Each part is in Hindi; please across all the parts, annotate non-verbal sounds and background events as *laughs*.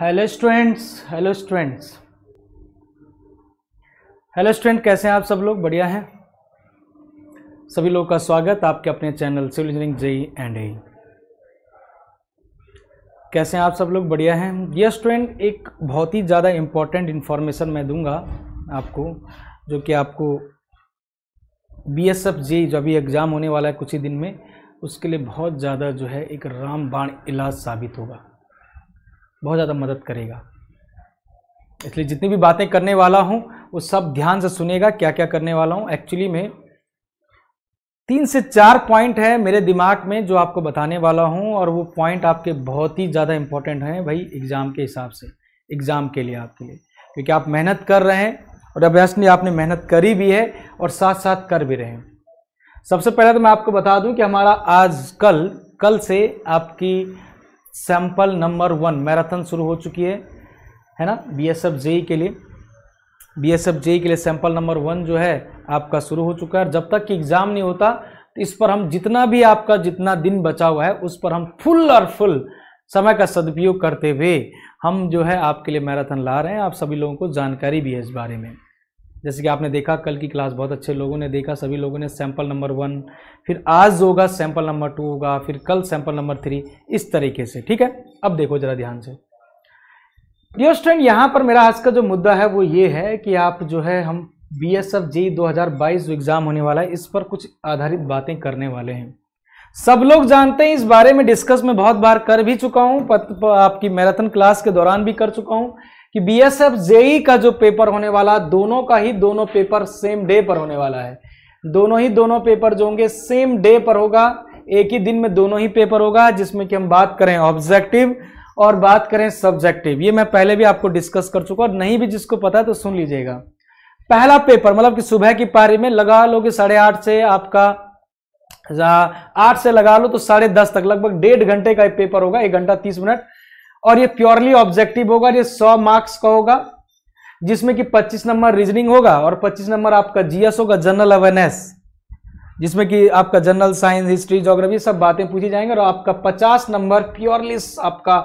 hello students hello students hello student कैसे हैं आप सब लोग बढ़िया हैं सभी लोगों का स्वागत आपके अपने channel civil engineering J and A कैसे हैं आप सब लोग बढ़िया हैं यह स्टूडेंट एक बहुत ही ज़्यादा इम्पॉर्टेंट इन्फॉर्मेशन मैं दूंगा आपको जो कि आपको बी एस एफ जे जो अभी एग्ज़ाम होने वाला है कुछ ही दिन में उसके लिए बहुत ज़्यादा जो है एक रामबाण इलाज साबित होगा बहुत ज़्यादा मदद करेगा इसलिए जितनी भी बातें करने वाला हूँ वो सब ध्यान से सुनेगा क्या क्या करने वाला हूँ एक्चुअली में तीन से चार पॉइंट है मेरे दिमाग में जो आपको बताने वाला हूँ और वो पॉइंट आपके बहुत ही ज़्यादा इम्पोर्टेंट हैं भाई एग्ज़ाम के हिसाब से एग्ज़ाम के लिए आपके लिए क्योंकि आप मेहनत कर रहे हैं और अभ्यास में आपने मेहनत करी भी है और साथ साथ कर भी रहे हैं सबसे पहले तो मैं आपको बता दूं कि हमारा आज कल कल से आपकी सैंपल नंबर वन मैराथन शुरू हो चुकी है है ना बी एस एफ जेई के लिए बी एस एफ जेई के लिए सैंपल नंबर वन जो है आपका शुरू हो चुका है जब तक कि एग्ज़ाम नहीं होता तो इस पर हम जितना भी आपका जितना दिन बचा हुआ है उस पर हम फुल और फुल समय का सदुपयोग करते हुए हम जो है आपके लिए मैराथन ला रहे हैं आप सभी लोगों को जानकारी भी है इस बारे में जैसे कि आपने देखा कल की क्लास बहुत अच्छे लोगों ने देखा सभी लोगों ने सैंपल नंबर वन फिर आज होगा सैंपल नंबर टू होगा फिर कल सैंपल नंबर थ्री इस तरीके से ठीक है अब देखो ज़रा ध्यान से डियर स्टूडेंट यहाँ पर मेरा आज का जो मुद्दा है वो ये है कि आप जो है हम बी एस एफ जी दो जो एग्ज़ाम होने वाला है इस पर कुछ आधारित बातें करने वाले हैं सब लोग जानते हैं इस बारे में डिस्कस में बहुत बार कर भी चुका हूँ आपकी मैराथन क्लास के दौरान भी कर चुका हूँ कि बीएसएफ जेई e का जो पेपर होने वाला दोनों का ही दोनों पेपर सेम डे पर होने वाला है दोनों ही दोनों पेपर जो होंगे सेम डे पर होगा एक ही दिन में दोनों ही पेपर होगा जिसमें कि हम बात करें ऑब्जेक्टिव और बात करें सब्जेक्टिव ये मैं पहले भी आपको डिस्कस कर चुका हूं नहीं भी जिसको पता है तो सुन लीजिएगा पहला पेपर मतलब कि सुबह की पारी में लगा लो कि साढ़े आठ से आपका आठ से लगा लो तो साढ़े दस तक लगभग डेढ़ घंटे का पेपर होगा एक घंटा तीस मिनट और ये प्योरली ऑब्जेक्टिव होगा ये 100 मार्क्स का होगा जिसमें कि 25 नंबर रीजनिंग होगा और 25 नंबर आपका जीएस होगा जनरल अवेयरनेस जिसमें कि आपका जनरल साइंस हिस्ट्री जोग्राफी सब बातें पूछी जाएंगी और आपका 50 नंबर प्योरली आपका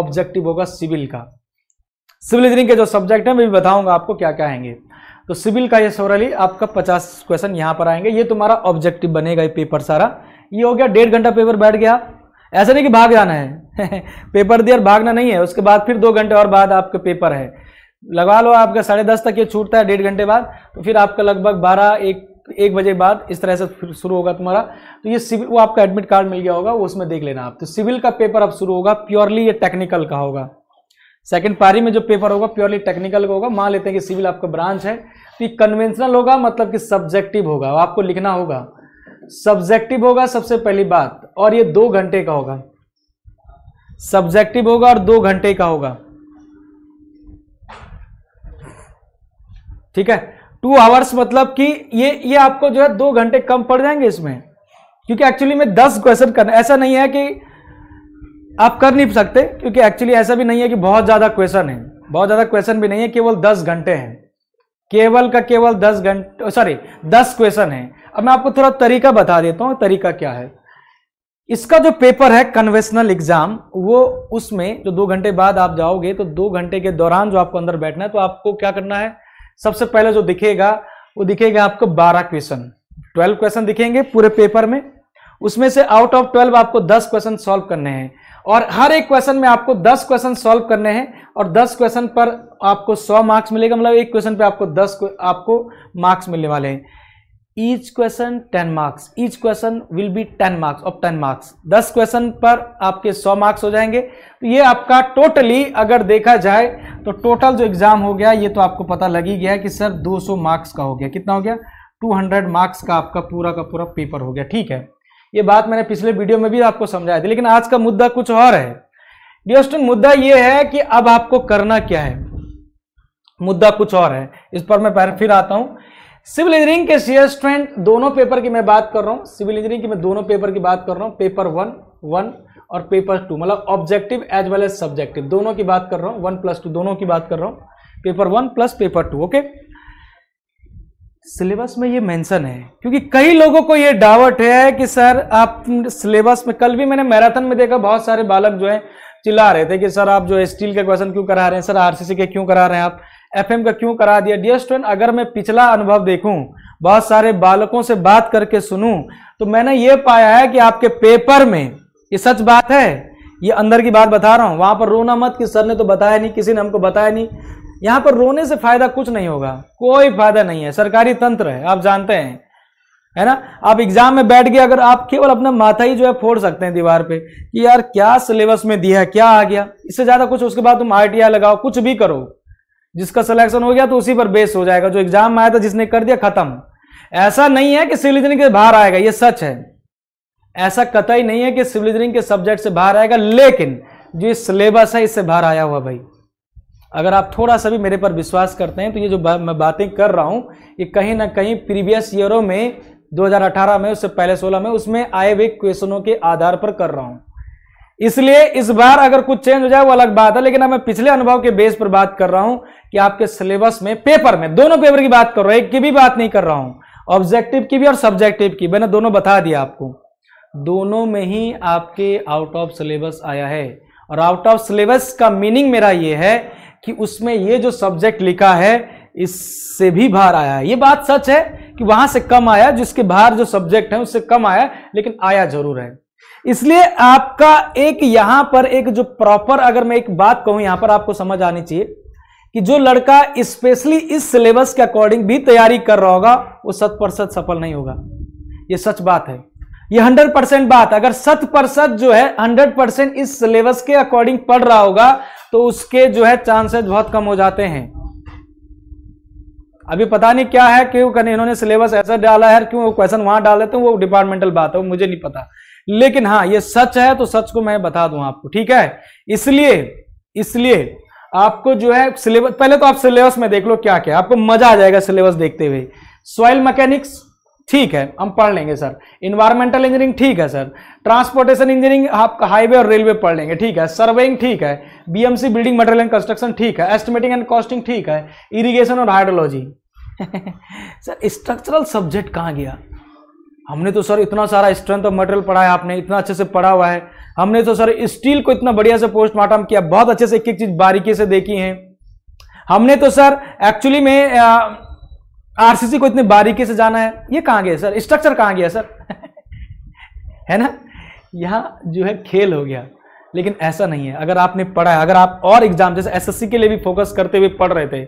ऑब्जेक्टिव होगा सिविल का सिविल इंजीनियरिंग के जो सब्जेक्ट हैं मैं भी बताऊंगा आपको क्या क्या आएंगे तो सिविल का ये सोरली आपका पचास क्वेश्चन यहाँ पर आएंगे ये तुम्हारा ऑब्जेक्टिव बनेगा ये पेपर सारा ये हो गया डेढ़ घंटा पेपर बैठ गया ऐसा नहीं कि भाग जाना है *laughs* पेपर दिया भागना नहीं है उसके बाद फिर दो घंटे और बाद आपका पेपर है लगा लो आपका साढ़े दस तक ये छूटता है डेढ़ घंटे बाद तो फिर आपका लगभग बारह एक एक बजे बाद इस तरह से फिर शुरू होगा तुम्हारा तो ये सिविल वो आपका एडमिट कार्ड मिल गया होगा वो उसमें देख लेना आप तो सिविल का पेपर अब शुरू होगा प्योरली ये टेक्निकल का होगा सेकेंड पारी में जो पेपर होगा प्योरली टेक्निकल का होगा मान लेते हैं कि सिविल आपका ब्रांच है तो ये कन्वेंशनल होगा मतलब कि सब्जेक्टिव होगा आपको लिखना होगा सब्जेक्टिव होगा सबसे पहली बात और ये दो घंटे का होगा सब्जेक्टिव होगा और दो घंटे का होगा ठीक है टू आवर्स मतलब कि ये ये आपको जो है दो घंटे कम पड़ जाएंगे इसमें क्योंकि एक्चुअली में दस क्वेश्चन करना ऐसा नहीं है कि आप कर नहीं सकते क्योंकि एक्चुअली ऐसा भी नहीं है कि बहुत ज़्यादा क्वेश्चन है बहुत ज़्यादा क्वेश्चन भी नहीं है केवल दस घंटे हैं केवल का केवल दस घंटे सॉरी दस क्वेश्चन है अब मैं आपको थोड़ा तरीका बता देता हूं तरीका क्या है इसका जो पेपर है कन्वेंशनल एग्जाम वो उसमें जो दो घंटे बाद आप जाओगे तो दो घंटे के दौरान जो आपको अंदर बैठना है तो आपको क्या करना है सबसे पहले जो दिखेगा वो दिखेगा आपको बारह क्वेश्चन ट्वेल्व क्वेश्चन दिखेंगे पूरे पेपर में उसमें से आउट ऑफ ट्वेल्व आपको दस क्वेश्चन सॉल्व करने हैं और हर एक क्वेश्चन में आपको दस क्वेश्चन सॉल्व करने हैं और दस क्वेश्चन पर आपको सौ मार्क्स मिलेगा मतलब एक क्वेश्चन पे आपको दस आपको मार्क्स मिलने वाले हैं each question ten marks each question will be ten marks of ten marks दस क्वेश्चन पर आपके सौ मार्क्स हो जाएंगे तो ये आपका टोटली अगर देखा जाए तो टोटल जो एग्जाम हो गया ये तो आपको पता लग ही गया कि सर 200 मार्क्स का हो गया कितना हो गया 200 मार्क्स का आपका पूरा का पूरा पेपर हो गया ठीक है ये बात मैंने पिछले वीडियो में भी आपको समझाया था लेकिन आज का मुद्दा कुछ और है डिस्टून मुद्दा ये है कि अब आपको करना क्या है मुद्दा कुछ और है इस पर मैं फिर आता हूं सिविल इंजीनियरिंग के शेयर स्ट्रेंथ दोनों पेपर की मैं बात कर रहा हूँ सिविल इंजीनियरिंग की मैं दोनों पेपर की बात कर रहा हूँ पेपर वन वन और पेपर टू मतलब objective as well as subjective दोनों की बात कर रहा हूँ वन प्लस टू दोनों की बात कर रहा हूँ paper one plus paper two okay syllabus में ये मेंशन है क्योंकि कई लोगों को ये डाउट है कि सर आप सिलेबस में कल भी मैंने मैराथन में देखा बहुत सारे बालक जो है चिल्ला रहे थे कि सर आप जो है स्टील का क्वेश्चन क्यों करा रहे हैं सर आरसीसी के क्यों करा रहे हैं आप एफएम का क्यों करा दिया डियर स्टूडेंट अगर मैं पिछला अनुभव देखूं बहुत सारे बालकों से बात करके सुनूं तो मैंने ये पाया है कि आपके पेपर में ये सच बात है ये अंदर की बात बता रहा हूं वहां पर रोना मत कि सर ने तो बताया नहीं किसी ने हमको बताया नहीं यहां पर रोने से फायदा कुछ नहीं होगा कोई फायदा नहीं है सरकारी तंत्र है आप जानते हैं है ना आप एग्जाम में बैठ गए अगर आप केवल अपना माथा ही जो है फोड़ सकते हैं दीवार पे कि यार क्या सिलेबस में दिया है क्या आ गया इससे ज़्यादा कुछ उसके बाद तुम आर लगाओ कुछ भी करो जिसका सिलेक्शन हो गया तो उसी पर बेस हो जाएगा जो एग्जाम में आया था जिसने कर दिया खत्म ऐसा नहीं है कि सिविल इंजीनियरिंग के बाहर आएगा ये सच है ऐसा कतई नहीं है कि सिविल इंजीनियरिंग के सब्जेक्ट से बाहर आएगा लेकिन जो सिलेबस है इससे बाहर आया हुआ भाई अगर आप थोड़ा सा भी मेरे पर विश्वास करते हैं तो ये जो बा, मैं बातें कर रहा हूं ये कहीं ना कहीं प्रीवियस ईयरों में 2018 में उससे पहले 16 में उसमें आए हुए क्वेश्चनों के आधार पर कर रहा हूं इसलिए इस बार अगर कुछ चेंज हो जाए वो अलग बात है लेकिन अब मैं पिछले अनुभव के बेस पर बात कर रहा हूं कि आपके सिलेबस में पेपर में दोनों पेपर की बात कर रहा हूं एक की भी बात नहीं कर रहा हूं ऑब्जेक्टिव की भी और सब्जेक्टिव की मैंने दोनों बता दिया आपको दोनों में ही आपके आउट ऑफ सिलेबस आया है और आउट ऑफ सिलेबस का मीनिंग मेरा ये है कि उसमें ये जो सब्जेक्ट लिखा है इससे भी बाहर आया है ये बात सच है कि वहां से कम आया जिसके बाहर जो सब्जेक्ट है उससे कम आया लेकिन आया जरूर है इसलिए आपका एक यहां पर एक जो प्रॉपर अगर मैं एक बात कहूं यहां पर आपको समझ आनी चाहिए कि जो लड़का स्पेशली इस सिलेबस के अकॉर्डिंग भी तैयारी कर रहा होगा वो शत प्रतिशत सफल नहीं होगा ये सच बात है ये हंड्रेड परसेंट बात अगर शत प्रतिशत जो है हंड्रेड परसेंट इस सिलेबस के अकॉर्डिंग पढ़ रहा होगा तो उसके जो है चांसेस बहुत कम हो जाते हैं अभी पता नहीं क्या है क्यों कहीं इन्होंने सिलेबस ऐसा डाला है क्यों क्वेश्चन वहां डाले तो वो डिपार्टमेंटल बात है वो मुझे नहीं पता लेकिन हाँ ये सच है तो सच को मैं बता दूं आपको ठीक है इसलिए इसलिए आपको जो है सिलेबस पहले तो आप सिलेबस में देख लो क्या क्या आपको मजा आ जाएगा सिलेबस देखते हुए सॉइल मैकेनिक्स ठीक है हम पढ़ लेंगे सर इन्वायरमेंटल इंजीनियरिंग ठीक है सर ट्रांसपोर्टेशन इंजीनियरिंग आप हाईवे और रेलवे पढ़ लेंगे ठीक है सर्वेइंग ठीक है BMC building material and construction ठीक है एस्टिमेटिंग एंड कॉस्टिंग ठीक है इरिगेशन और हाइड्रोलॉजी *laughs* सर स्ट्रक्चरल सब्जेक्ट कहाँ गया हमने तो सर इतना सारा स्ट्रेंथ ऑफ मटेरियल पढ़ा है आपने इतना अच्छे से पढ़ा हुआ है हमने तो सर स्टील को इतना बढ़िया से पोस्टमार्टम किया बहुत अच्छे से एक एक चीज बारीकी से देखी है हमने तो सर एक्चुअली में आरसीसी को इतने बारीकी से जाना है ये कहाँ गया सर स्ट्रक्चर कहाँ गया सर *laughs* है ना यहाँ जो है खेल हो गया लेकिन ऐसा नहीं है अगर आपने पढ़ा है अगर आप और एग्जाम जैसे एसएससी के लिए भी फोकस करते हुए पढ़ रहे थे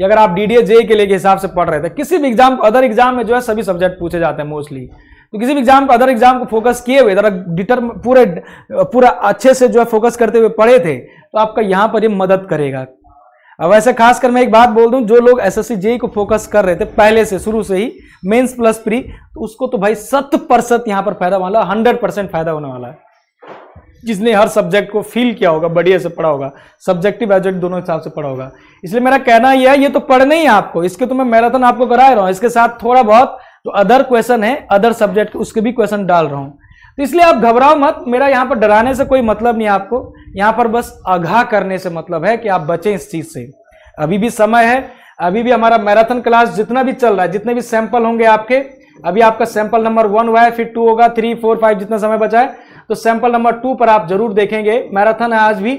या अगर आप डी डी के लिए के हिसाब से पढ़ रहे थे किसी भी एग्जाम को अदर एग्जाम में जो है सभी सब्जेक्ट पूछे जाते हैं मोस्टली तो किसी भी एग्जाम अदर एग्जाम को फोकस किए हुए जरा डिटर पूरे पूरा अच्छे से जो है फोकस करते हुए पढ़े थे तो आपका यहाँ पर ये मदद करेगा अब वैसे खासकर मैं एक बात बोल दूं जो लोग एस एस जेई को फोकस कर रहे थे पहले से शुरू से ही मेंस प्लस प्री तो उसको तो भाई शत प्रतिशत यहाँ पर फायदा वाला हंड्रेड परसेंट फायदा होने वाला है जिसने हर सब्जेक्ट को फील किया होगा बढ़िया से पढ़ा होगा सब्जेक्टिव एजेक्ट दोनों हिसाब से पढ़ा होगा इसलिए मेरा कहना यह है ये तो पढ़ने ही आपको इसके तो मैं मैराथन आपको करा रहा हूं इसके साथ थोड़ा बहुत जो अदर क्वेश्चन है अदर सब्जेक्ट उसके भी क्वेश्चन डाल रहा हूं तो इसलिए आप घबराओ मत मेरा यहां पर डराने से कोई मतलब नहीं आपको यहां पर बस आगाह करने से मतलब है कि आप बचें इस चीज से अभी भी समय है अभी भी हमारा मैराथन क्लास जितना भी चल रहा है जितने भी सैंपल होंगे आपके अभी आपका सैंपल नंबर वन हुआ है फिर टू होगा थ्री फोर फाइव जितना समय बचा है तो सैंपल नंबर टू पर आप जरूर देखेंगे मैराथन है आज भी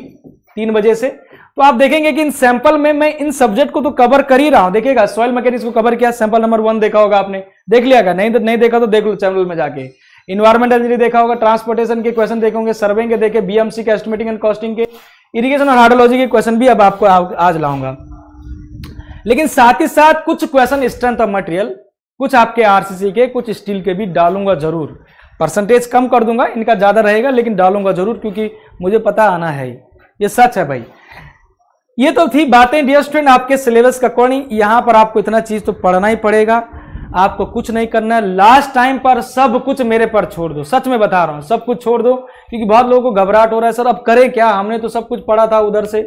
तीन बजे से तो आप देखेंगे कि इन सैंपल में मैं इन सब्जेक्ट को तो कवर कर ही रहा हूं देखिएगा सॉइल मैकेनिक्स को कवर किया सैंपल नंबर वन देखा होगा आपने देख लिया नहीं तो- नहीं देखा तो देख लो चैनल में जाके इन्वायरमेंट इंजीनियरिंग देखा होगा ट्रांसपोर्टेशन के क्वेश्चन देखोगे सर्वे के देखे बीएमसी के एस्टिमेटिंग एंड कॉस्टिंग के इरीगेशन और हार्डोलॉजी के क्वेश्चन भी अब आपको आज लाऊंगा लेकिन साथ ही साथ कुछ क्वेश्चन स्ट्रेंथ ऑफ मटेरियल कुछ आपके आरसीसी के कुछ स्टील के भी डालूंगा जरूर परसेंटेज कम कर दूंगा इनका ज़्यादा रहेगा लेकिन डालूंगा जरूर क्योंकि मुझे पता आना है ये सच है भाई ये तो थी बातें डियर स्टूडेंट आपके सिलेबस का कौन यहाँ पर आपको इतना चीज़ तो पढ़ना ही पड़ेगा आपको कुछ नहीं करना है लास्ट टाइम पर सब कुछ मेरे पर छोड़ दो सच में बता रहा हूँ सब कुछ छोड़ दो क्योंकि बहुत लोगों को घबराहट हो रहा है सर अब करें क्या हमने तो सब कुछ पढ़ा था उधर से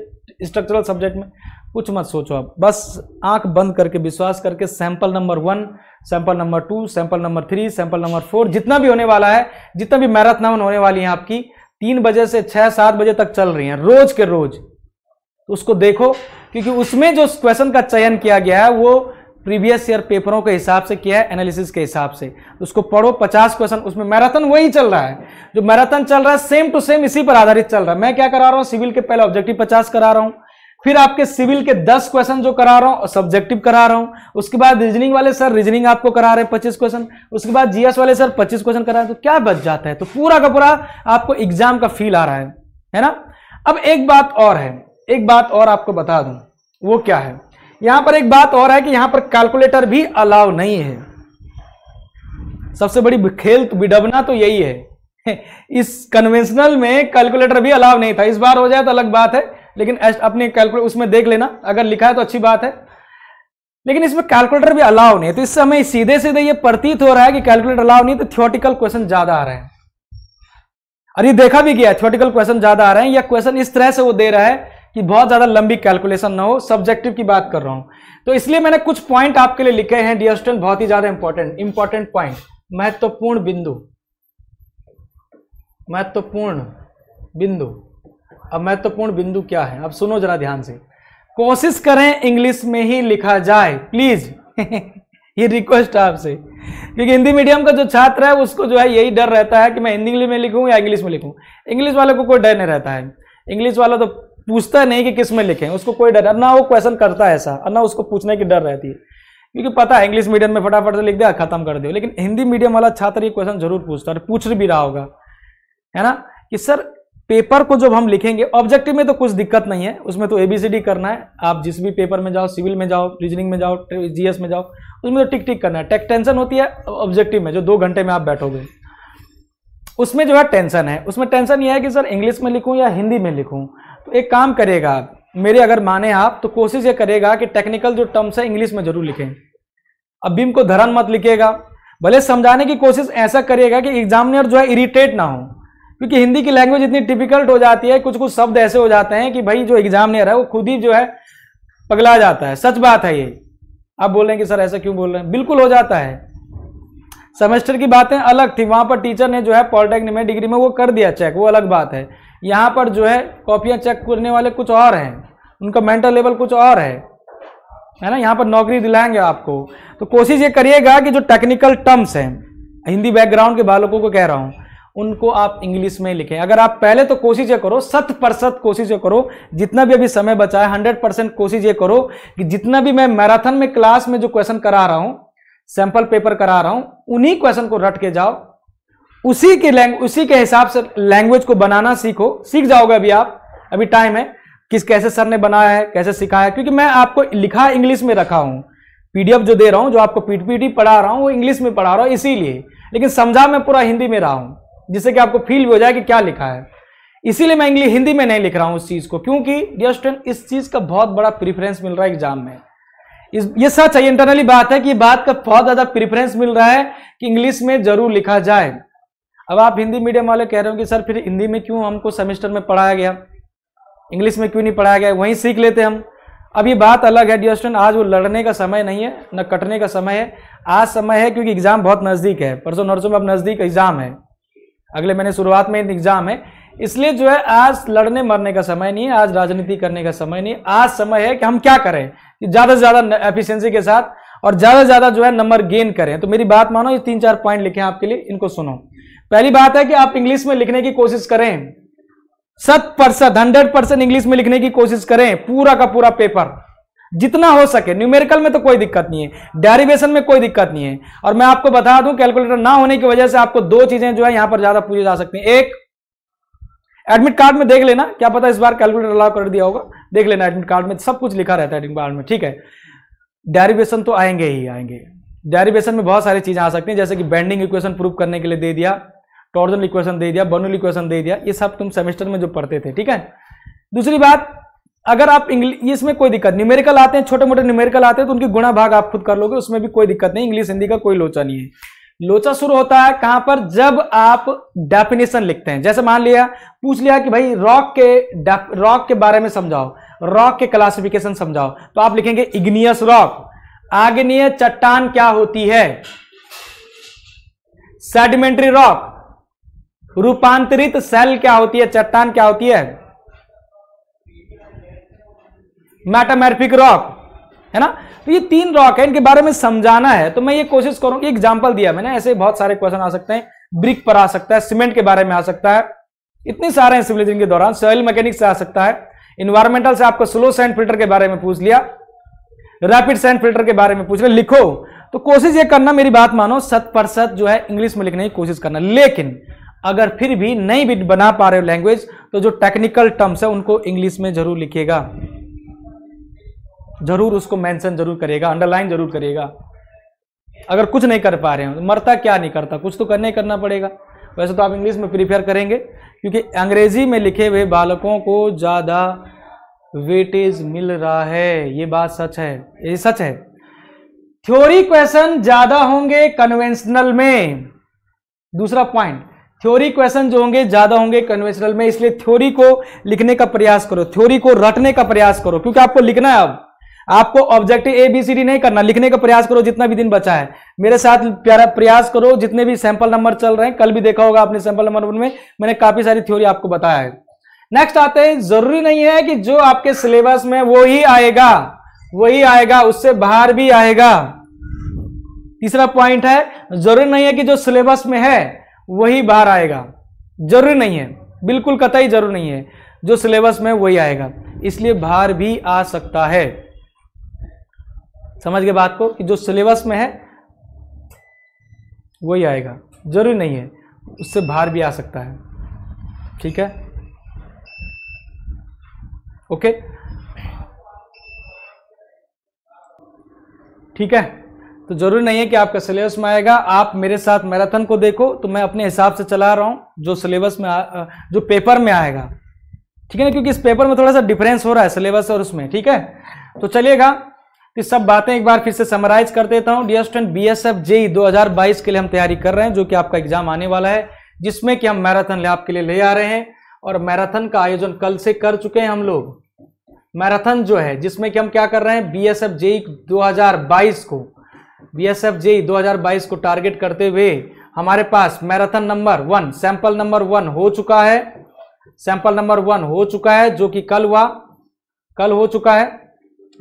स्ट्रक्चरल सब्जेक्ट में कुछ मत सोचो आप बस आंख बंद करके विश्वास करके sample number one sample number two sample number three sample number four जितना भी होने वाला है जितना भी मैराथन होने वाली है आपकी तीन बजे से छह सात बजे तक चल रही हैं रोज के रोज तो उसको देखो क्योंकि उसमें जो क्वेश्चन का चयन किया गया है वो प्रीवियस ईयर पेपरों के हिसाब से किया है एनालिसिस के हिसाब से तो उसको पढ़ो पचास क्वेश्चन उसमें मैराथन वही चल रहा है जो मैराथन चल रहा है सेम टू सेम इसी पर आधारित चल रहा है मैं क्या करा रहा हूँ सिविल के पहले ऑब्जेक्टिव पचास करा रहा हूँ फिर आपके सिविल के दस क्वेश्चन जो करा रहा हूं सब्जेक्टिव करा रहा हूं उसके बाद रीजनिंग वाले सर रीजनिंग आपको करा रहे हैं पच्चीस क्वेश्चन उसके बाद जीएस वाले सर पच्चीस क्वेश्चन करा रहे हैं तो क्या बच जाता है तो पूरा का पूरा आपको एग्जाम का फील आ रहा है है ना अब एक बात और है एक बात और आपको बता दूं वो क्या है यहां पर एक बात और है कि यहां पर कैलकुलेटर भी अलाउ नहीं है सबसे बड़ी खेल विडबना तो, तो यही है *laughs* इस कन्वेंशनल में कैलकुलेटर भी अलाव नहीं था इस बार हो जाए तो अलग बात है लेकिन अपने कैलकुलेटर उसमें देख लेना अगर लिखा है तो अच्छी बात है लेकिन इसमें कैलकुलेटर भी अलाव नहीं है तो इससे हमें सीधे सीधे ये प्रतीत हो रहा है कि कैलकुलेटर अलाव नहीं तो थियोटिकल क्वेश्चन ज्यादा आ रहे हैं और ये देखा भी गया थियोटिकल क्वेश्चन ज्यादा आ रहे हैं या क्वेश्चन इस तरह से वो दे रहा है कि बहुत ज्यादा लंबी कैलकुलेशन ना हो सब्जेक्टिव की बात कर रहा हूं तो इसलिए मैंने कुछ पॉइंट आपके लिए लिखे हैं डियर स्टूडेंट बहुत ही ज्यादा इंपॉर्टेंट इंपॉर्टेंट पॉइंट महत्वपूर्ण बिंदु महत्वपूर्ण बिंदु अब महत्वपूर्ण बिंदु क्या है अब सुनो जरा ध्यान से कोशिश करें इंग्लिश में ही लिखा जाए प्लीज *laughs* ये रिक्वेस्ट है आपसे क्योंकि हिंदी मीडियम का जो छात्र है उसको जो है यही डर रहता है कि मैं हिंदी में लिखूं या इंग्लिश में लिखूं इंग्लिश वाले को कोई डर नहीं रहता है इंग्लिश वाला तो पूछता नहीं कि किस में लिखें उसको कोई डर ना वो क्वेश्चन करता है ऐसा और ना उसको पूछने की डर रहती है क्योंकि पता है इंग्लिश मीडियम में फटाफट से लिख दिया खत्म कर दो लेकिन हिंदी मीडियम वाला छात्र ये क्वेश्चन जरूर पूछता है पूछ भी रहा होगा है ना कि सर पेपर को जब हम लिखेंगे ऑब्जेक्टिव में तो कुछ दिक्कत नहीं है उसमें तो एबीसीडी करना है आप जिस भी पेपर में जाओ सिविल में जाओ रीजनिंग में जाओ जीएस में जाओ उसमें तो टिक टिक करना है टेक टेंशन होती है ऑब्जेक्टिव में जो दो घंटे में आप बैठोगे उसमें जो है टेंशन है उसमें टेंशन यह है कि सर इंग्लिश में लिखूँ या हिंदी में लिखूँ तो एक काम करेगा आप मेरे अगर माने आप तो कोशिश ये करेगा कि टेक्निकल जो टर्म्स है इंग्लिश में जरूर लिखें अब भीम को धरन मत लिखेगा भले समझाने की कोशिश ऐसा करेगा कि एग्जामिनर जो है इरिटेट ना हो क्योंकि हिंदी की लैंग्वेज इतनी डिफिकल्ट हो जाती है कुछ कुछ शब्द ऐसे हो जाते हैं कि भाई जो एग्जामिनर है वो खुद ही जो है पगला जाता है सच बात है ये आप बोल रहे हैं कि सर ऐसा क्यों बोल रहे हैं बिल्कुल हो जाता है सेमेस्टर की बातें अलग थी वहाँ पर टीचर ने जो है पॉलिटेक्निक में डिग्री में वो कर दिया चेक वो अलग बात है यहाँ पर जो है कॉपियाँ चेक करने वाले कुछ और हैं उनका मेंटल लेवल कुछ और है है ना यहाँ पर नौकरी दिलाएंगे आपको तो कोशिश ये करिएगा कि जो टेक्निकल टर्म्स हैं हिंदी बैकग्राउंड के बालकों को कह रहा हूँ उनको आप इंग्लिश में लिखें अगर आप पहले तो कोशिश करो शत प्रतिशत कोशिश करो जितना भी अभी समय बचा है हंड्रेड परसेंट ये करो कि जितना भी मैं मैराथन में क्लास में जो क्वेश्चन करा रहा हूं सैंपल पेपर करा रहा हूं उन्हीं क्वेश्चन को रट के जाओ उसी के लैंग उसी के हिसाब से लैंग्वेज को बनाना सीखो सीख जाओगे अभी आप अभी टाइम है किस कैसे सर ने बनाया है कैसे सिखाया क्योंकि मैं आपको लिखा इंग्लिश में रखा हूं पीडीएफ जो दे रहा हूं जो आपको पीटीपीटी पढ़ा रहा हूं वो इंग्लिश में पढ़ा रहा हूं इसीलिए लेकिन समझा मैं पूरा हिंदी में रहा हूं जिससे कि आपको फील भी हो जाए कि क्या लिखा है इसीलिए मैं इंग्लिश हिंदी में नहीं लिख रहा हूँ उस चीज़ को क्योंकि डियर स्टूडेंट इस चीज़ का बहुत बड़ा प्रिफरेंस मिल रहा है एग्जाम में इस ये सच है इंटरनली बात है कि बात का बहुत ज़्यादा प्रिफरेंस मिल रहा है कि इंग्लिश में जरूर लिखा जाए अब आप हिंदी मीडियम वाले कह रहे हो कि सर फिर हिंदी में क्यों हमको सेमेस्टर में पढ़ाया गया इंग्लिश में क्यों नहीं पढ़ाया गया वहीं सीख लेते हम अब ये बात अलग है डियर स्टूडेंट आज वो लड़ने का समय नहीं है न कटने का समय है आज समय है क्योंकि एग्जाम बहुत नज़दीक है परसों नरसों में अब नज़दीक एग्जाम है अगले महीने शुरुआत में एग्जाम है इसलिए जो है आज लड़ने मरने का समय नहीं है आज राजनीति करने का समय नहीं आज समय है कि हम क्या करें कि ज़्यादा से ज़्यादा एफिशिएंसी के साथ और ज़्यादा से ज़्यादा जो है नंबर गेन करें तो मेरी बात मानो ये तीन चार पॉइंट लिखे हैं आपके लिए इनको सुनो पहली बात है कि आप इंग्लिश में लिखने की कोशिश करें शत परसेंट हंड्रेड परसेंट इंग्लिश में लिखने की कोशिश करें पूरा का पूरा पेपर जितना हो सके न्यूमेरिकल में तो कोई दिक्कत नहीं है डेरिवेशन में कोई दिक्कत नहीं है और मैं आपको बता दूं कैलकुलेटर ना होने की वजह से आपको दो चीजें जो है यहां पर ज्यादा पूछी जा सकती हैं एक एडमिट कार्ड में देख लेना क्या पता इस बार कैलकुलेटर अलाउ कर दिया होगा देख लेना एडमिट कार्ड में सब कुछ लिखा रहता है एडमिट कार्ड में ठीक है डेरिवेशन तो आएंगे ही आएंगे डेरिवेशन में बहुत सारी चीज़ें आ सकती हैं जैसे कि बैंडिंग इक्वेशन प्रूव करने के लिए दे दिया टॉर्जन इक्वेशन दे दिया बर्नल इक्वेशन दे दिया ये सब तुम सेमेस्टर में जो पढ़ते थे ठीक है दूसरी बात अगर आप इंग्लिश इसमें कोई दिक्कत नहीं मेरिकल आते हैं छोटे मोटे न्यूमेरिकल आते हैं तो उनकी गुणा भाग आप खुद कर लोगे उसमें भी कोई दिक्कत नहीं इंग्लिश हिंदी का कोई लोचा नहीं है लोचा शुरू होता है कहां पर जब आप डेफिनेशन लिखते हैं जैसे मान लिया पूछ लिया कि भाई रॉक के रॉक के बारे में समझाओ रॉक के क्लासिफिकेशन समझाओ तो आप लिखेंगे इग्नियस रॉक आग्नेय चट्टान क्या होती है सेडिमेंट्री रॉक रूपांतरित सेल क्या होती है चट्टान क्या होती है मैटामेरफिक रॉक है ना तो ये तीन रॉक है इनके बारे में समझाना है तो मैं ये कोशिश करूंगी एग्जाम्पल दिया मैंने ऐसे बहुत सारे क्वेश्चन आ सकते हैं ब्रिक पर आ सकता है सीमेंट के बारे में आ सकता है इतने सारे हैं सिविलाइजेशन के दौरान सॉइल मैकेनिक से आ सकता है इन्वायरमेंटल से आपको स्लो सैंड फिल्टर के बारे में पूछ लिया रैपिड सैंड फिल्टर के बारे में पूछ लिया लिखो तो कोशिश ये करना मेरी बात मानो शत प्रतिशत जो है इंग्लिश में लिखने की कोशिश करना लेकिन अगर फिर भी नहीं भी बना पा रहे हो लैंग्वेज तो जो टेक्निकल टर्म्स है उनको इंग्लिश में जरूर लिखिएगा जरूर उसको मेंशन जरूर करेगा अंडरलाइन जरूर करेगा अगर कुछ नहीं कर पा रहे हो तो मरता क्या नहीं करता कुछ तो करना ही करना पड़ेगा वैसे तो आप इंग्लिश में प्रीफेयर करेंगे क्योंकि अंग्रेजी में लिखे हुए बालकों को ज़्यादा वेटेज मिल रहा है ये बात सच है ये सच है थ्योरी क्वेश्चन ज़्यादा होंगे कन्वेंशनल में दूसरा पॉइंट थ्योरी क्वेश्चन जो होंगे ज़्यादा होंगे कन्वेंशनल में इसलिए थ्योरी को लिखने का प्रयास करो थ्योरी को रटने का प्रयास करो क्योंकि आपको लिखना है अब आपको objective A B C D नहीं करना लिखने का प्रयास करो जितना भी दिन बचा है मेरे साथ प्यारा प्रयास करो जितने भी सैंपल नंबर चल रहे हैं कल भी देखा होगा आपने सैंपल नंबर में मैंने काफी सारी थ्योरी आपको बताया है नेक्स्ट आते हैं जरूरी नहीं है कि जो आपके सिलेबस में वो ही आएगा वही आएगा उससे बाहर भी आएगा तीसरा पॉइंट है जरूरी नहीं है कि जो सिलेबस में है वही बाहर आएगा जरूरी नहीं है बिल्कुल कतई जरूरी नहीं है जो सिलेबस में वही आएगा इसलिए बाहर भी आ सकता है समझ गए बात को कि जो सिलेबस में है वही आएगा जरूरी नहीं है उससे बाहर भी आ सकता है ठीक है ओके ठीक है तो जरूरी नहीं है कि आपका सिलेबस में आएगा आप मेरे साथ मैराथन को देखो तो मैं अपने हिसाब से चला रहा हूं जो सिलेबस में आ, जो पेपर में आएगा ठीक है ना क्योंकि इस पेपर में थोड़ा सा डिफरेंस हो रहा है सिलेबस और उसमें ठीक है तो चलिएगा ये सब बातें एक बार फिर से समराइज कर देता हूं dear student B S F JE दो के लिए हम तैयारी कर रहे हैं जो कि आपका एग्जाम आने वाला है जिसमें कि हम मैराथन आपके लिए ले आ रहे हैं और मैराथन का आयोजन कल से कर चुके हैं हम लोग मैराथन जो है जिसमें कि हम क्या कर रहे हैं बी एस एफ जेई दो को बी एस एफ जेई दो को टारगेट करते हुए हमारे पास marathon number one sample number one हो चुका है सैंपल नंबर वन हो चुका है जो कि कल हुआ कल हो चुका है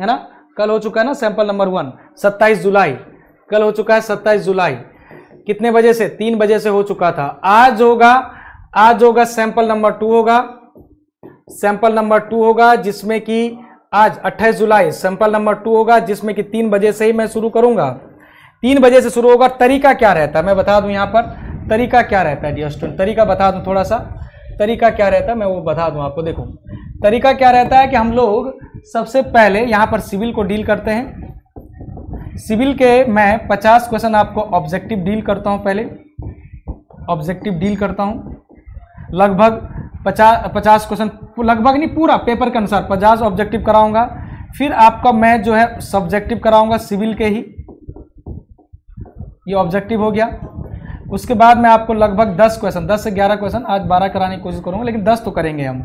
है ना कल हो चुका है ना सैंपल नंबर वन सत्ताईस जुलाई कल हो चुका है सत्ताईस जुलाई कितने बजे से तीन बजे से हो चुका था आज होगा आज होगा सैंपल नंबर टू होगा सैंपल नंबर टू होगा जिसमें कि आज 28 जुलाई सैंपल नंबर टू होगा जिसमें कि तीन बजे से ही मैं शुरू करूंगा तीन बजे से शुरू होगा तरीका क्या रहता है मैं बता दूं यहां पर तरीका क्या रहता है डी स्टूडेंट तरीका बता दूं थोड़ा सा तरीका क्या रहता है मैं वो बता दूं आपको देखो तरीका क्या रहता है कि हम लोग सबसे पहले यहाँ पर सिविल को डील करते हैं सिविल के मैं 50 क्वेश्चन आपको ऑब्जेक्टिव डील करता हूँ पहले ऑब्जेक्टिव डील करता हूँ लगभग पचास पचास क्वेश्चन लगभग नहीं पूरा पेपर के अनुसार पचास ऑब्जेक्टिव कराऊंगा फिर आपका मैं जो है सब्जेक्टिव कराऊंगा सिविल के ही ये ऑब्जेक्टिव हो गया उसके बाद मैं आपको लगभग दस क्वेश्चन दस से ग्यारह क्वेश्चन आज बारह कराने की कोशिश करूंगा लेकिन दस तो करेंगे हम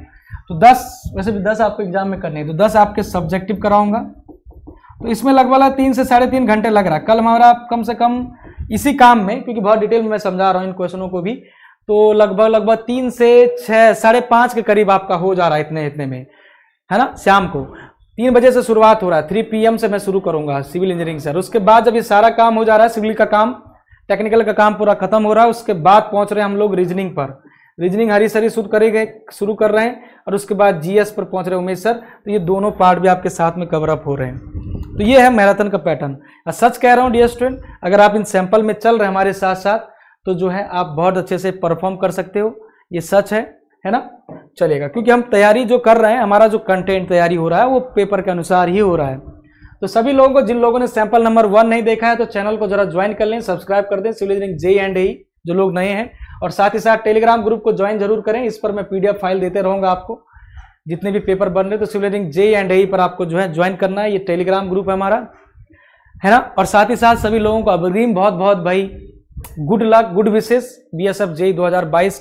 तो दस वैसे भी दस आपको एग्जाम में करने हैं तो दस आपके सब्जेक्टिव कराऊंगा तो इसमें लगभग तीन से साढ़े तीन घंटे लग रहा कल हमारा कम से कम इसी काम में क्योंकि बहुत डिटेल में समझा रहा हूँ इन क्वेश्चनों को भी तो लगभग लगभग तीन से छः साढ़े पाँच के करीब आपका हो जा रहा है इतने इतने में है ना शाम को तीन बजे से शुरुआत हो रहा है थ्री पीएम से मैं शुरू करूंगा सिविल इंजीनियरिंग सर उसके बाद जब ये सारा काम हो जा रहा है सिविल का काम टेक्निकल का काम पूरा खत्म हो रहा है उसके बाद पहुंच रहे हैं हम लोग रीजनिंग पर रीजनिंग हरी सरी शुरू करे गए शुरू कर रहे हैं और उसके बाद जीएस पर पहुंच रहे हैं उमेश सर तो ये दोनों पार्ट भी आपके साथ में कवर अप हो रहे हैं तो ये है मैराथन का पैटर्न सच कह रहा हूँ डी स्टूडेंट अगर आप इन सैंपल में चल रहे हमारे साथ साथ तो जो है आप बहुत अच्छे से परफॉर्म कर सकते हो ये सच है है ना चलेगा क्योंकि हम तैयारी जो कर रहे हैं हमारा जो कंटेंट तैयारी हो रहा है वो पेपर के अनुसार ही हो रहा है तो सभी लोगों को जिन लोगों ने सैंपल नंबर वन नहीं देखा है तो चैनल को जरा ज्वाइन कर लें सब्सक्राइब कर दें civil engineering J and E जो लोग नए हैं और साथ ही साथ टेलीग्राम ग्रुप को ज्वाइन जरूर करें इस पर मैं पीडीएफ फाइल देते रहूंगा आपको जितने भी पेपर बन रहे तो civil engineering J and E पर आपको जो है ज्वाइन करना है ये टेलीग्राम ग्रुप है हमारा है ना और साथ ही साथ सभी लोगों को अग्रिम बहुत बहुत भाई गुड लक गुड विशेष बी एस एफ जेई दो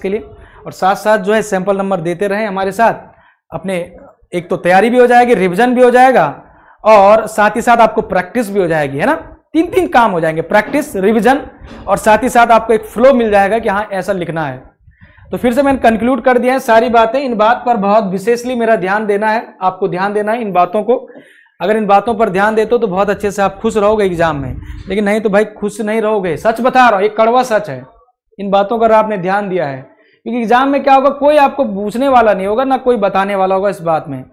के लिए और साथ साथ जो है सैंपल नंबर देते रहें हमारे साथ अपने एक तो तैयारी भी हो जाएगी रिविजन भी हो जाएगा और साथ ही साथ आपको प्रैक्टिस भी हो जाएगी है ना तीन तीन काम हो जाएंगे प्रैक्टिस रिविजन और साथ ही साथ आपको एक फ्लो मिल जाएगा कि हाँ ऐसा लिखना है तो फिर से मैंने कंक्लूड कर दिया है सारी बातें इन बात पर बहुत विशेषली मेरा ध्यान देना है आपको ध्यान देना है इन बातों को अगर इन बातों पर ध्यान देते हो तो बहुत अच्छे से आप खुश रहोगे एग्जाम में लेकिन नहीं तो भाई खुश नहीं रहोगे सच बता रहा हूँ एक कड़वा सच है इन बातों पर आपने ध्यान दिया है क्योंकि एग्जाम में क्या होगा कोई आपको पूछने वाला नहीं होगा ना कोई बताने वाला होगा इस बात में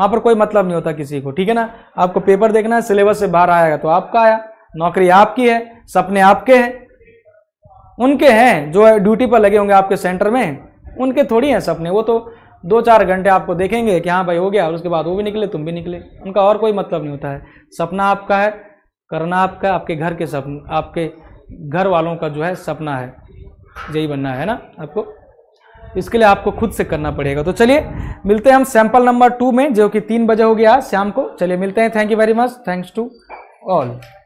वहाँ पर कोई मतलब नहीं होता किसी को ठीक है ना आपको पेपर देखना है सिलेबस से बाहर आएगा तो आपका आया नौकरी आपकी है सपने आपके हैं उनके हैं जो ड्यूटी पर लगे होंगे आपके सेंटर में उनके थोड़ी हैं सपने वो तो दो चार घंटे आपको देखेंगे कि हाँ भाई हो गया और उसके बाद वो भी निकले तुम भी निकले उनका और कोई मतलब नहीं होता है सपना आपका है करना आपका आपके घर के सपने आपके घर वालों का जो है सपना है यही बनना है ना आपको इसके लिए आपको खुद से करना पड़ेगा तो चलिए मिलते हैं हम सैंपल नंबर टू में जो कि तीन बजे हो गया शाम को चलिए मिलते हैं thank you very much thanks to all